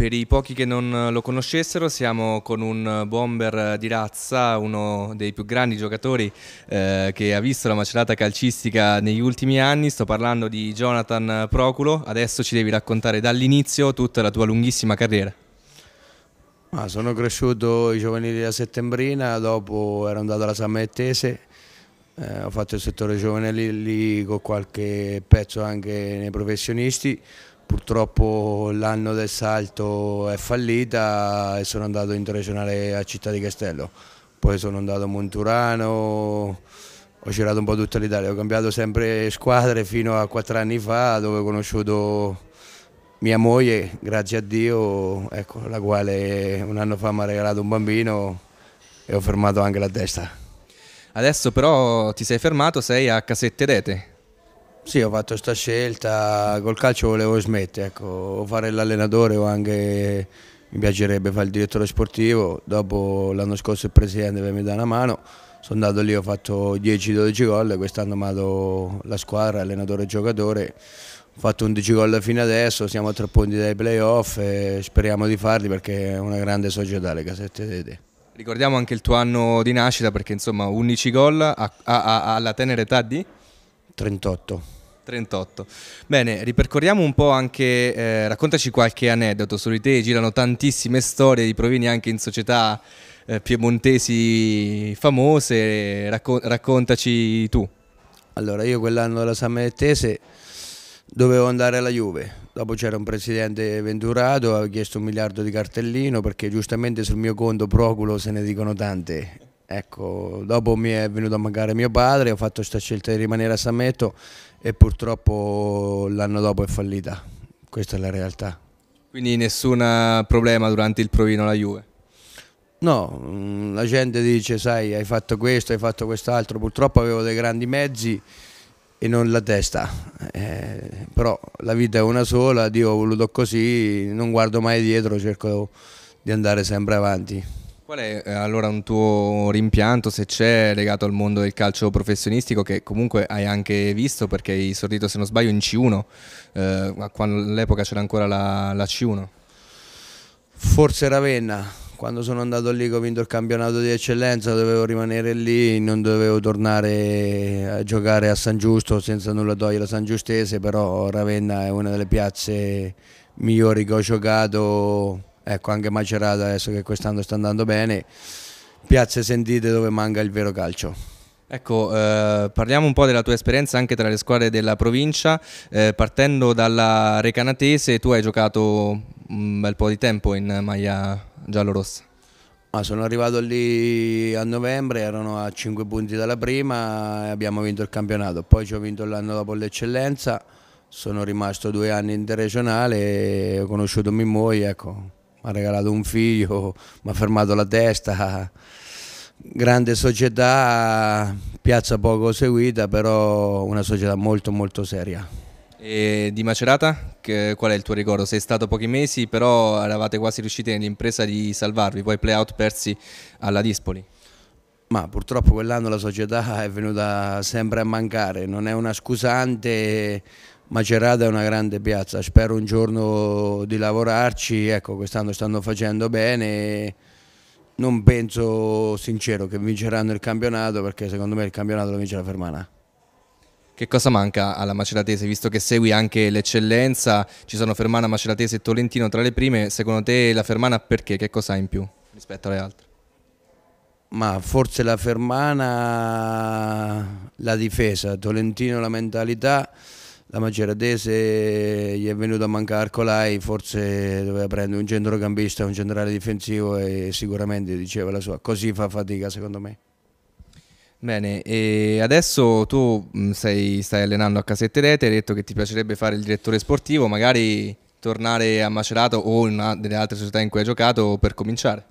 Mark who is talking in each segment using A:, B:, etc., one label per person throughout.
A: Per i pochi che non eh, lo conoscessero, siamo con un eh, bomber eh, di razza, uno dei più grandi giocatori eh, che ha visto la macerata calcistica negli ultimi anni. Sto parlando di Jonathan Proculo. Adesso ci devi raccontare dall'inizio tutta la tua lunghissima carriera.
B: Ah, sono cresciuto i giovanili della settembrina, dopo ero andato alla San Mettese, eh, ho fatto il settore lì con qualche pezzo anche nei professionisti purtroppo l'anno del salto è fallita e sono andato in regionale a Città di Castello, poi sono andato a Monturano, ho girato un po' tutta l'Italia, ho cambiato sempre squadre fino a quattro anni fa dove ho conosciuto mia moglie, grazie a Dio, ecco, la quale un anno fa mi ha regalato un bambino e ho fermato anche la testa.
A: Adesso però ti sei fermato, sei a Casette
B: Dete. Sì, ho fatto questa scelta, col calcio volevo smettere, ecco, o fare l'allenatore o anche mi piacerebbe fare il direttore sportivo, dopo l'anno scorso il presidente mi dà una mano, sono andato lì, ho fatto 10-12 gol, quest'anno mi ha dato la squadra, allenatore e giocatore, ho fatto 11 gol fino adesso, siamo a tre punti dai playoff e speriamo di farli perché è una grande società le casette tede.
A: Ricordiamo anche il tuo anno di nascita perché insomma 11 gol alla tenera età di?
B: 38.
A: 38. Bene, ripercorriamo un po' anche, eh, raccontaci qualche aneddoto su di te, girano tantissime storie di provini anche in società eh,
B: piemontesi famose, Racco raccontaci tu. Allora, io quell'anno della San Benettese dovevo andare alla Juve, dopo c'era un presidente venturato, aveva chiesto un miliardo di cartellino perché giustamente sul mio conto proculo se ne dicono tante Ecco, dopo mi è venuto a mancare mio padre, ho fatto questa scelta di rimanere a Sametto e purtroppo l'anno dopo è fallita. Questa è la realtà. Quindi nessun problema durante il provino alla Juve? No, mm, la gente dice, sai, hai fatto questo, hai fatto quest'altro. Purtroppo avevo dei grandi mezzi e non la testa. Eh, però la vita è una sola, Dio ha voluto così, non guardo mai dietro, cerco di andare sempre avanti. Qual è eh, allora
A: un tuo rimpianto, se c'è, legato al mondo del calcio professionistico, che comunque hai anche visto perché hai sortito, se non sbaglio, in C1, eh, quando all'epoca c'era ancora la,
B: la C1? Forse Ravenna, quando sono andato lì che ho vinto il campionato di eccellenza dovevo rimanere lì, non dovevo tornare a giocare a San Giusto senza nulla togliere a San Giustese, però Ravenna è una delle piazze migliori che ho giocato Ecco, anche Macerata adesso che quest'anno sta andando bene, piazze sentite dove manca il vero calcio.
A: Ecco, eh, parliamo un po' della tua esperienza anche tra le squadre della provincia, eh, partendo dalla Recanatese, tu hai giocato
B: un bel po' di tempo in maglia giallorossa. Ah, sono arrivato lì a novembre, erano a 5 punti dalla prima e abbiamo vinto il campionato, poi ci ho vinto l'anno dopo l'eccellenza, sono rimasto due anni in interregionale, ho conosciuto Mimoi, ecco, mi ha regalato un figlio, mi ha fermato la testa, grande società, piazza poco seguita, però una società molto molto seria.
A: E di Macerata, che, qual è il tuo ricordo? Sei stato pochi mesi, però eravate quasi riusciti nell'impresa di salvarvi, poi play-out persi alla
B: Dispoli. Ma purtroppo quell'anno la società è venuta sempre a mancare, non è una scusante Macerata è una grande piazza, spero un giorno di lavorarci, ecco quest'anno stanno facendo bene, non penso sincero che vinceranno il campionato perché secondo me il campionato lo vince la Fermana.
A: Che cosa manca alla Maceratese, visto che segui anche l'eccellenza, ci sono Fermana, Maceratese e Tolentino tra le prime, secondo te la Fermana perché? Che cosa ha in più rispetto alle altre?
B: Ma forse la Fermana, la difesa, Tolentino la mentalità, la Maceratese gli è venuto a mancare Arcolai, forse doveva prendere un centrocampista, un generale difensivo e sicuramente diceva la sua, così fa fatica secondo me.
A: Bene, e adesso tu mm, sei, stai allenando a Casette Rete, hai detto che ti piacerebbe fare il direttore sportivo, magari tornare a Macerato o in una delle altre società in cui hai giocato per cominciare?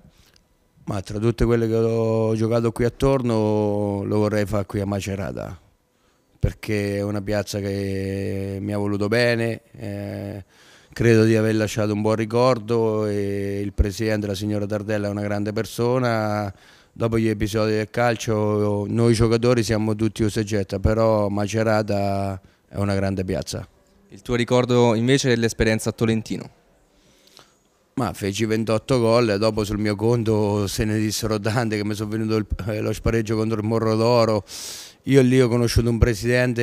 B: Ma tra tutte quelle che ho giocato qui attorno lo vorrei fare qui a Macerata perché è una piazza che mi ha voluto bene, eh, credo di aver lasciato un buon ricordo e il presidente, la signora Tardella, è una grande persona. Dopo gli episodi del calcio noi giocatori siamo tutti usaggetta, però Macerata è una grande piazza. Il tuo ricordo invece dell'esperienza a Tolentino? Ma feci 28 gol, e dopo sul mio conto se ne dissero tante che mi sono venuto il, eh, lo spareggio contro il Morro d'Oro. Io lì ho conosciuto un presidente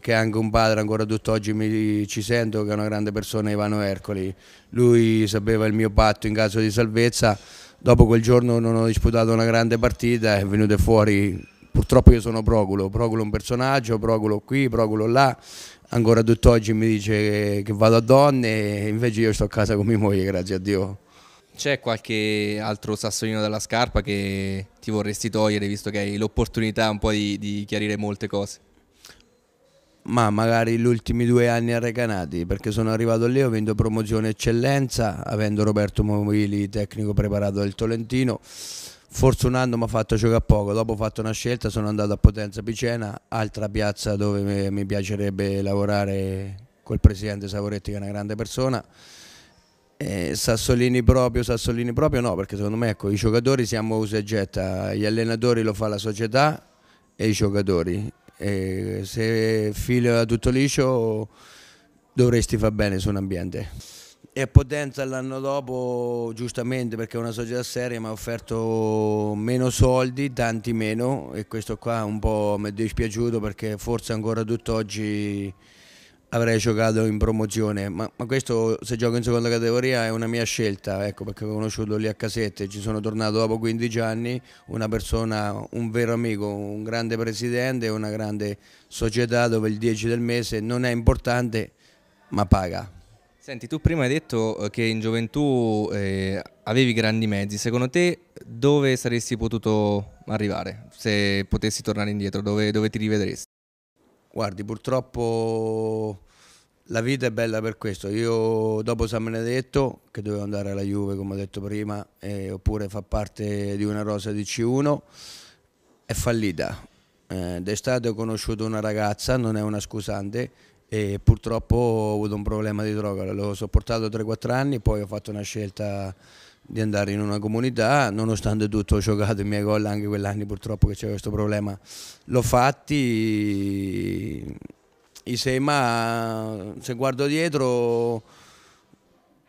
B: che è anche un padre, ancora tutt'oggi mi, ci sento, che è una grande persona, Ivano Ercoli. Lui sapeva il mio patto in caso di salvezza. Dopo quel giorno non ho disputato una grande partita, è venuto fuori, purtroppo io sono Proculo, Proculo è un personaggio, Proculo qui, Proculo là ancora tutt'oggi mi dice che vado a donne e invece io sto a casa con mia moglie, grazie a Dio.
A: C'è qualche altro sassolino dalla scarpa che ti vorresti togliere visto che hai l'opportunità un po' di, di chiarire molte cose?
B: ma magari gli ultimi due anni a Recanati perché sono arrivato lì avendo promozione eccellenza avendo Roberto Movili tecnico preparato del Tolentino forse mi ha fatto giocare poco, dopo ho fatto una scelta, sono andato a Potenza Picena, altra piazza dove mi piacerebbe lavorare col presidente Savoretti che è una grande persona. Eh, Sassolini proprio, Sassolini proprio no, perché secondo me ecco, i giocatori siamo usa e getta, gli allenatori lo fa la società e i giocatori. E se filo a tutto liscio dovresti far bene su un ambiente. E a Potenza l'anno dopo, giustamente perché è una società seria, mi ha offerto meno soldi, tanti meno, e questo qua un po' mi è dispiaciuto perché forse ancora tutt'oggi avrei giocato in promozione, ma, ma, questo se gioco in seconda categoria è una mia scelta, ecco, perché ho conosciuto lì a casette, ci sono tornato dopo 15 anni, una persona, un vero amico, un grande presidente, una grande società dove il 10 del mese non è importante, ma paga.
A: Senti, tu prima hai detto eh, che in gioventù eh, avevi grandi mezzi, secondo te dove saresti potuto arrivare se potessi tornare indietro, dove, dove ti rivedresti?
B: Guardi, purtroppo la vita è bella per questo. Io dopo San Benedetto, che dovevo andare alla Juve come ho detto prima, eh, oppure fa parte di una rosa di C1, è fallita. Eh, d'estate ho conosciuto una ragazza, non è una scusante, e purtroppo ho avuto un problema di droga, l'ho sopportato 3-4 anni, poi ho fatto una scelta di andare in una comunità, nonostante tutto ho giocato i miei gol anche quell'anno purtroppo che c'era questo problema, l'ho fatti, i sei ma se guardo dietro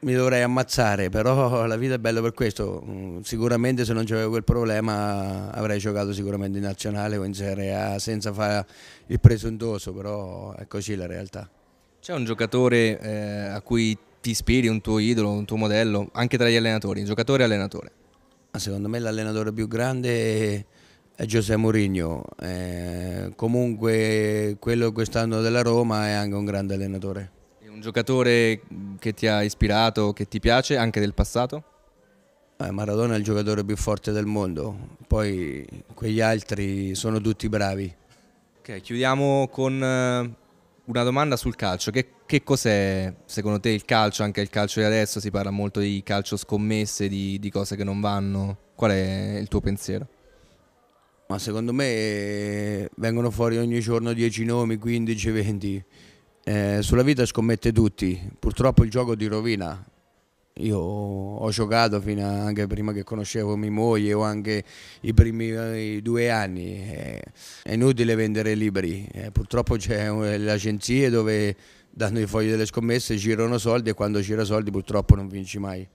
B: mi dovrei ammazzare, però la vita è bella per questo. Mm, sicuramente se non c'avevo quel problema avrei giocato sicuramente in nazionale o in Serie A senza fare il presuntuoso, però è così la realtà.
A: C'è un giocatore eh, a cui ti ispiri, un tuo idolo, un tuo modello, anche tra gli allenatori, giocatore e allenatore? secondo me l'allenatore
B: più grande è Giuseppe Mourinho, eh, comunque quello quest'anno della Roma è anche un grande allenatore
A: giocatore che ti ha
B: ispirato, che ti piace anche del passato? Eh, Maradona è il giocatore più forte del mondo, poi quegli altri sono tutti bravi. Ok, chiudiamo
A: con eh, una domanda sul calcio. Che, che cos'è secondo te il calcio? Anche il calcio di adesso si parla molto di calcio scommesse, di, di cose che non vanno. Qual è il
B: tuo pensiero? Ma secondo me eh, vengono fuori ogni giorno 10 nomi, 15, 20. Eh, sulla vita scommette tutti, purtroppo il gioco di rovina. Io ho giocato fino a, anche prima che conoscevo mia moglie o anche i primi eh, i due anni. Eh, è inutile vendere libri. Eh, purtroppo c'è eh, le agenzie dove danno i fogli delle scommesse, girano soldi e quando gira soldi purtroppo non vinci mai.